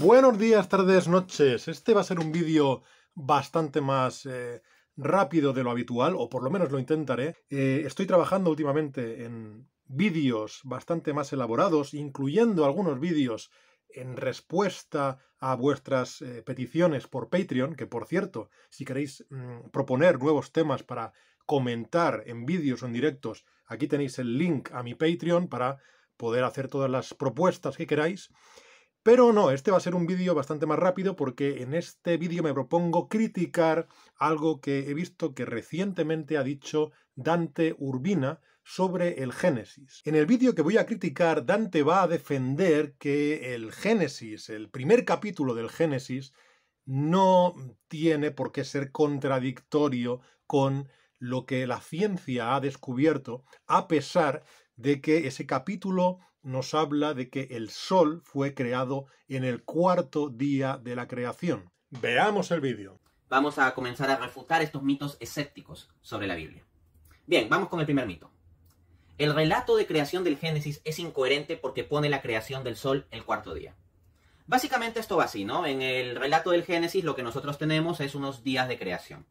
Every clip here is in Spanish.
Buenos días, tardes, noches. Este va a ser un vídeo bastante más eh, rápido de lo habitual, o por lo menos lo intentaré. Eh, estoy trabajando últimamente en vídeos bastante más elaborados, incluyendo algunos vídeos en respuesta a vuestras eh, peticiones por Patreon, que por cierto, si queréis mm, proponer nuevos temas para comentar en vídeos o en directos, aquí tenéis el link a mi Patreon para poder hacer todas las propuestas que queráis. Pero no, este va a ser un vídeo bastante más rápido porque en este vídeo me propongo criticar algo que he visto que recientemente ha dicho Dante Urbina sobre el Génesis. En el vídeo que voy a criticar, Dante va a defender que el Génesis, el primer capítulo del Génesis, no tiene por qué ser contradictorio con lo que la ciencia ha descubierto, a pesar de que ese capítulo nos habla de que el Sol fue creado en el cuarto día de la creación. Veamos el vídeo. Vamos a comenzar a refutar estos mitos escépticos sobre la Biblia. Bien, vamos con el primer mito. El relato de creación del Génesis es incoherente porque pone la creación del Sol el cuarto día. Básicamente esto va así, ¿no? En el relato del Génesis lo que nosotros tenemos es unos días de creación.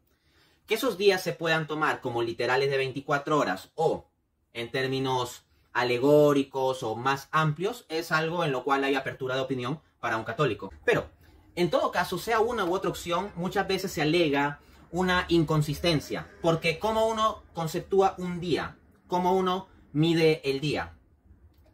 Que esos días se puedan tomar como literales de 24 horas o, en términos alegóricos o más amplios, es algo en lo cual hay apertura de opinión para un católico. Pero, en todo caso, sea una u otra opción, muchas veces se alega una inconsistencia, porque cómo uno conceptúa un día, cómo uno mide el día.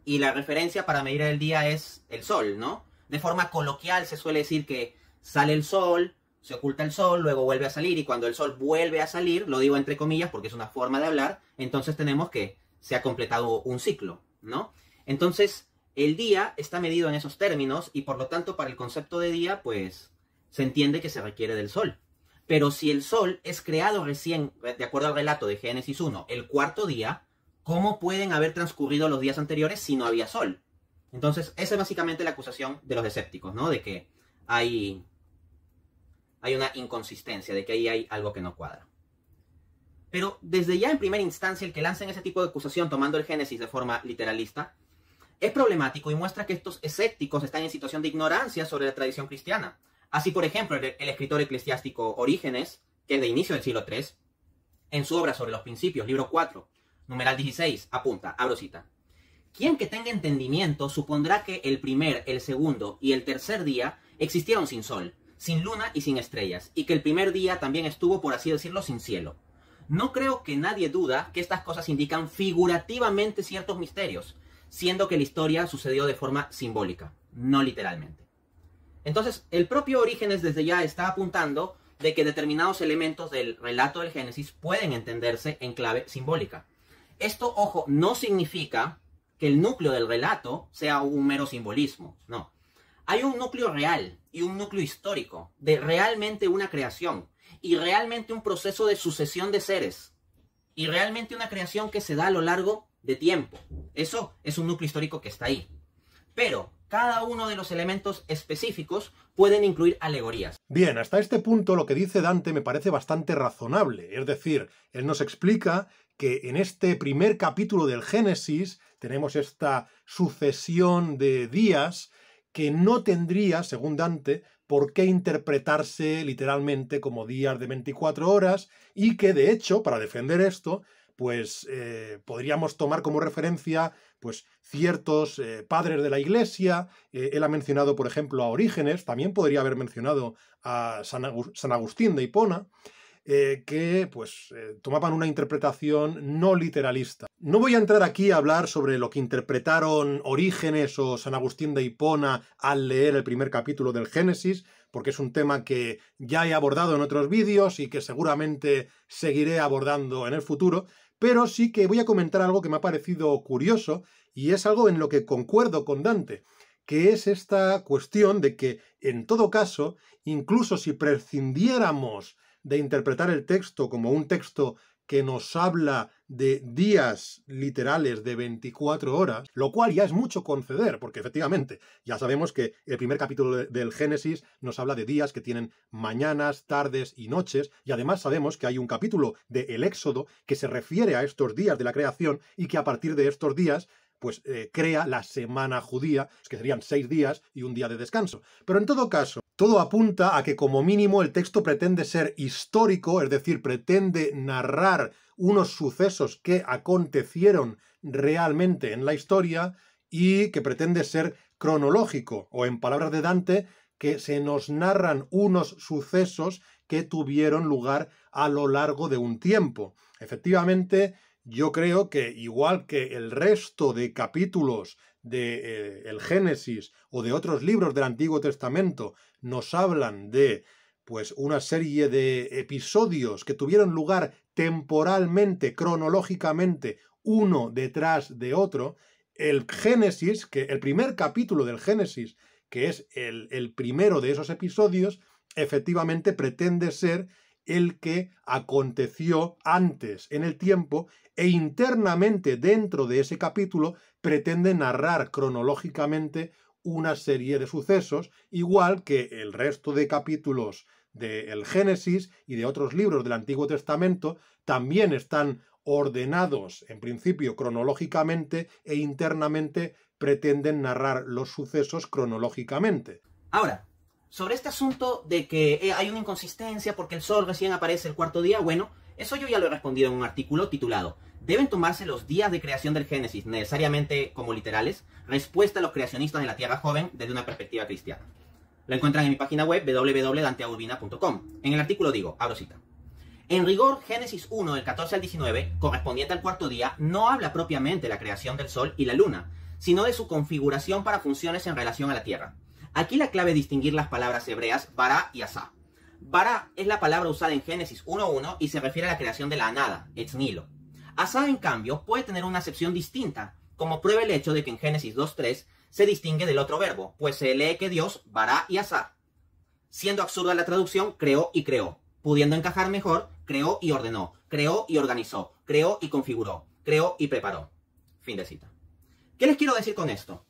Y la referencia para medir el día es el sol, ¿no? De forma coloquial se suele decir que sale el sol, se oculta el sol, luego vuelve a salir y cuando el sol vuelve a salir, lo digo entre comillas porque es una forma de hablar, entonces tenemos que se ha completado un ciclo, ¿no? Entonces, el día está medido en esos términos y por lo tanto para el concepto de día, pues se entiende que se requiere del sol. Pero si el sol es creado recién, de acuerdo al relato de Génesis 1, el cuarto día, ¿cómo pueden haber transcurrido los días anteriores si no había sol? Entonces, esa es básicamente la acusación de los escépticos, ¿no? De que hay, hay una inconsistencia, de que ahí hay algo que no cuadra. Pero desde ya en primera instancia el que lancen ese tipo de acusación tomando el Génesis de forma literalista es problemático y muestra que estos escépticos están en situación de ignorancia sobre la tradición cristiana. Así, por ejemplo, el, escritor eclesiástico Orígenes, que es de inicio del siglo III, en su obra sobre los principios, libro 4, numeral 16, apunta, abro cita. Quien que tenga entendimiento supondrá que el primer, el segundo y el tercer día existieron sin sol, sin luna y sin estrellas, y que el primer día también estuvo, por así decirlo, sin cielo. No creo que nadie duda que estas cosas indican figurativamente ciertos misterios, siendo que la historia sucedió de forma simbólica, no literalmente. Entonces, el propio Orígenes desde ya está apuntando de que determinados elementos del relato del Génesis pueden entenderse en clave simbólica. Esto, ojo, no significa que el núcleo del relato sea un mero simbolismo, no. Hay un núcleo real y un núcleo histórico de realmente una creación, y realmente un proceso de sucesión de seres y realmente una creación que se da a lo largo de tiempo. Eso es un núcleo histórico que está ahí. Pero cada uno de los elementos específicos pueden incluir alegorías. Bien, hasta este punto lo que dice Dante me parece bastante razonable. Es decir, él nos explica que en este primer capítulo del Génesis tenemos esta sucesión de días que no tendría, según Dante, por qué interpretarse literalmente como días de 24 horas y que de hecho, para defender esto, pues eh, podríamos tomar como referencia pues ciertos eh, padres de la iglesia, eh, él ha mencionado por ejemplo a Orígenes, también podría haber mencionado a San, Agustín de Hipona, eh, que pues eh, tomaban una interpretación no literalista. No voy a entrar aquí a hablar sobre lo que interpretaron Orígenes o San Agustín de Hipona al leer el primer capítulo del Génesis, porque es un tema que ya he abordado en otros vídeos y que seguramente seguiré abordando en el futuro, pero sí que voy a comentar algo que me ha parecido curioso y es algo en lo que concuerdo con Dante, que es esta cuestión de que, en todo caso, incluso si prescindiéramos de interpretar el texto como un texto que nos habla de días literales de 24 horas, lo cual ya es mucho conceder, porque efectivamente ya sabemos que el primer capítulo del Génesis nos habla de días que tienen mañanas, tardes y noches, y además sabemos que hay un capítulo de El Éxodo que se refiere a estos días de la creación y que a partir de estos días pues eh, crea la semana judía, que serían seis días y un día de descanso. Pero en todo caso, todo apunta a que como mínimo el texto pretende ser histórico, es decir, pretende narrar unos sucesos que acontecieron realmente en la historia y que pretende ser cronológico, o en palabras de Dante, que se nos narran unos sucesos que tuvieron lugar a lo largo de un tiempo. Efectivamente, yo creo que igual que el resto de capítulos de eh, el Génesis o de otros libros del Antiguo Testamento nos hablan de pues una serie de episodios que tuvieron lugar temporalmente, cronológicamente, uno detrás de otro, el Génesis, que el primer capítulo del Génesis, que es el, el primero de esos episodios, efectivamente pretende ser el que aconteció antes en el tiempo e internamente dentro de ese capítulo pretende narrar cronológicamente una serie de sucesos, igual que el resto de capítulos del Génesis y de otros libros del Antiguo Testamento, también están ordenados, en principio, cronológicamente e internamente pretenden narrar los sucesos cronológicamente. Ahora, sobre este asunto de que eh, hay una inconsistencia porque el sol recién aparece el cuarto día, bueno, eso yo ya lo he respondido en un artículo titulado ¿Deben tomarse los días de creación del Génesis necesariamente como literales? Respuesta a los creacionistas de la Tierra Joven desde una perspectiva cristiana. Lo encuentran en mi página web www.danteagurbina.com. En el artículo digo, abro cita. En rigor, Génesis 1 del 14 al 19, correspondiente al cuarto día, no habla propiamente de la creación del Sol y la Luna, sino de su configuración para funciones en relación a la Tierra. Aquí la clave es distinguir las palabras hebreas bara y asa. Bara es la palabra usada en Génesis 1.1 y se refiere a la creación de la nada, ex nilo. Asá, en cambio, puede tener una acepción distinta, como prueba el hecho de que en Génesis 2.3 se distingue del otro verbo, pues se lee que Dios, Bará y Asá. Siendo absurda la traducción, creó y creó. Pudiendo encajar mejor, creó y ordenó, creó y organizó, creó y configuró, creó y preparó. Fin de cita. ¿Qué les quiero decir con esto?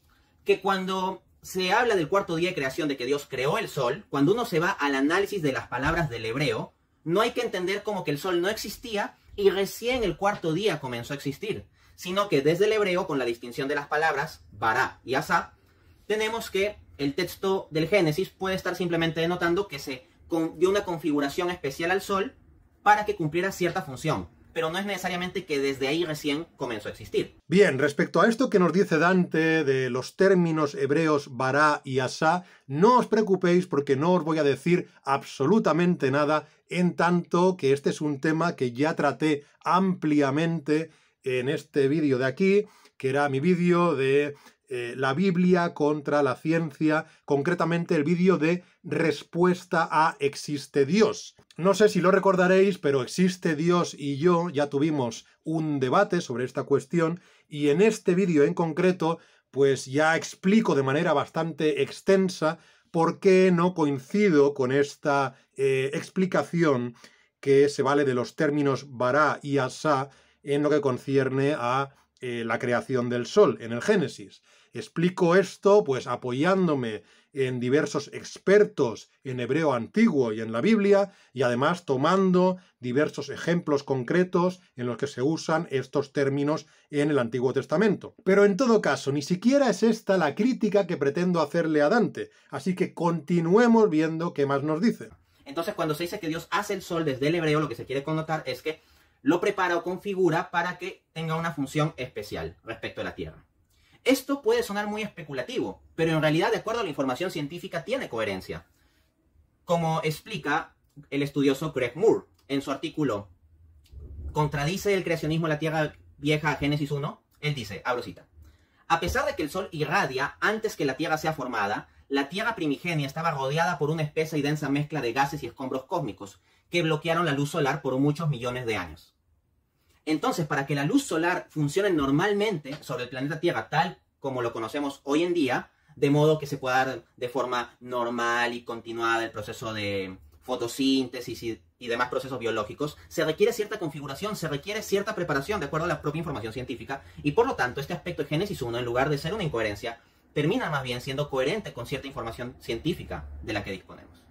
Que cuando se habla del cuarto día de creación, de que Dios creó el sol, cuando uno se va al análisis de las palabras del hebreo, no hay que entender como que el sol no existía y recién el cuarto día comenzó a existir, sino que desde el hebreo, con la distinción de las palabras Bará y Asá, tenemos que el texto del Génesis puede estar simplemente denotando que se dio una configuración especial al sol para que cumpliera cierta función pero no es necesariamente que desde ahí recién comenzó a existir. Bien, respecto a esto que nos dice Dante de los términos hebreos bará y asá, no os preocupéis porque no os voy a decir absolutamente nada, en tanto que este es un tema que ya traté ampliamente en este vídeo de aquí, que era mi vídeo de eh, la Biblia contra la ciencia, concretamente el vídeo de respuesta a existe Dios no sé si lo recordaréis, pero existe Dios y yo ya tuvimos un debate sobre esta cuestión y en este vídeo en concreto pues ya explico de manera bastante extensa por qué no coincido con esta eh, explicación que se vale de los términos bará y asá en lo que concierne a eh, la creación del Sol en el Génesis. Explico esto pues apoyándome en diversos expertos en hebreo antiguo y en la Biblia y además tomando diversos ejemplos concretos en los que se usan estos términos en el Antiguo Testamento. Pero en todo caso, ni siquiera es esta la crítica que pretendo hacerle a Dante, así que continuemos viendo qué más nos dice. Entonces, cuando se dice que Dios hace el sol desde el hebreo, lo que se quiere connotar es que lo prepara o configura para que tenga una función especial respecto a la Tierra. Esto puede sonar muy especulativo, pero en realidad, de acuerdo a la información científica, tiene coherencia. Como explica el estudioso Greg Moore en su artículo Contradice el creacionismo la Tierra vieja a Génesis 1, él dice, abro cita, a pesar de que el Sol irradia antes que la Tierra sea formada, la Tierra primigenia estaba rodeada por una espesa y densa mezcla de gases y escombros cósmicos que bloquearon la luz solar por muchos millones de años. Entonces, para que la luz solar funcione normalmente sobre el planeta Tierra tal como lo conocemos hoy en día, de modo que se pueda dar de forma normal y continuada el proceso de fotosíntesis y, demás procesos biológicos, se requiere cierta configuración, se requiere cierta preparación de acuerdo a la propia información científica, y por lo tanto este aspecto de Génesis 1, en lugar de ser una incoherencia, termina más bien siendo coherente con cierta información científica de la que disponemos.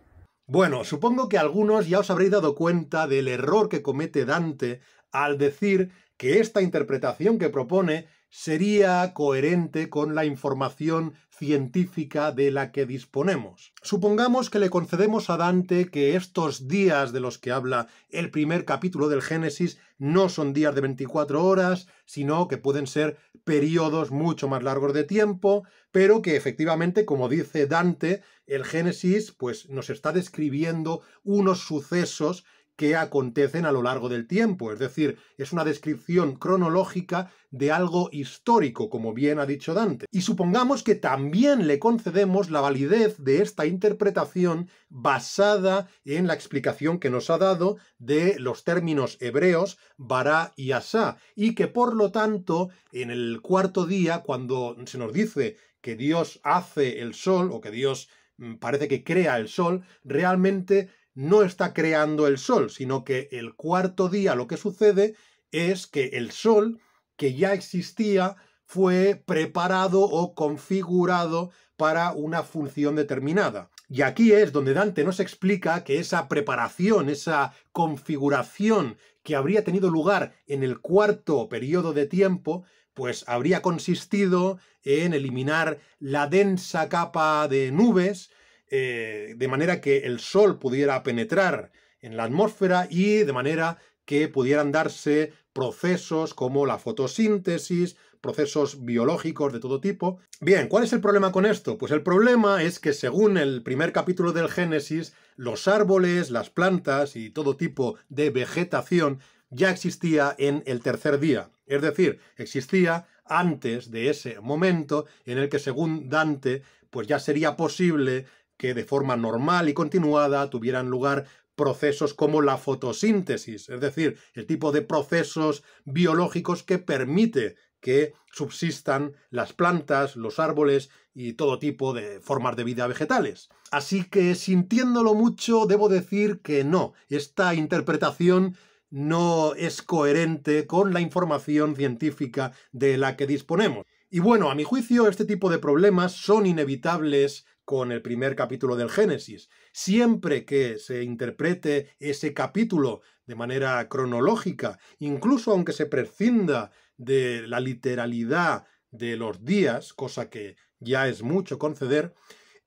Bueno, supongo que algunos ya os habréis dado cuenta del error que comete Dante al decir que esta interpretación que propone sería coherente con la información científica de la que disponemos. Supongamos que le concedemos a Dante que estos días de los que habla el primer capítulo del Génesis no son días de 24 horas, sino que pueden ser periodos mucho más largos de tiempo, pero que efectivamente, como dice Dante, el Génesis pues nos está describiendo unos sucesos que acontecen a lo largo del tiempo, es decir, es una descripción cronológica de algo histórico, como bien ha dicho Dante. Y supongamos que también le concedemos la validez de esta interpretación basada en la explicación que nos ha dado de los términos hebreos Bará y asá, y que por lo tanto, en el cuarto día, cuando se nos dice que Dios hace el sol, o que Dios mm, parece que crea el sol, realmente no está creando el Sol, sino que el cuarto día lo que sucede es que el Sol, que ya existía, fue preparado o configurado para una función determinada. Y aquí es donde Dante nos explica que esa preparación, esa configuración que habría tenido lugar en el cuarto periodo de tiempo, pues habría consistido en eliminar la densa capa de nubes, eh, de manera que el Sol pudiera penetrar en la atmósfera y de manera que pudieran darse procesos como la fotosíntesis, procesos biológicos de todo tipo. Bien, ¿cuál es el problema con esto? Pues el problema es que según el primer capítulo del Génesis, los árboles, las plantas y todo tipo de vegetación ya existía en el tercer día. Es decir, existía antes de ese momento en el que según Dante, pues ya sería posible que de forma normal y continuada tuvieran lugar procesos como la fotosíntesis, es decir, el tipo de procesos biológicos que permite que subsistan las plantas, los árboles y todo tipo de formas de vida vegetales. Así que sintiéndolo mucho, debo decir que no, esta interpretación no es coherente con la información científica de la que disponemos. Y bueno, a mi juicio, este tipo de problemas son inevitables con el primer capítulo del Génesis. Siempre que se interprete ese capítulo de manera cronológica, incluso aunque se prescinda de la literalidad de los días, cosa que ya es mucho conceder,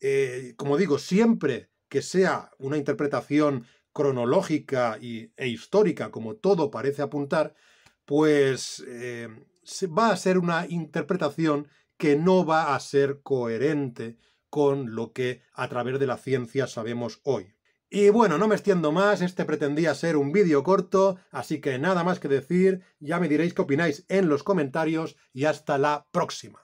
eh, como digo, siempre que sea una interpretación cronológica y, e histórica, como todo parece apuntar, pues eh, va a ser una interpretación que no va a ser coherente con lo que a través de la ciencia sabemos hoy. Y bueno, no me extiendo más, este pretendía ser un vídeo corto, así que nada más que decir, ya me diréis qué opináis en los comentarios y hasta la próxima.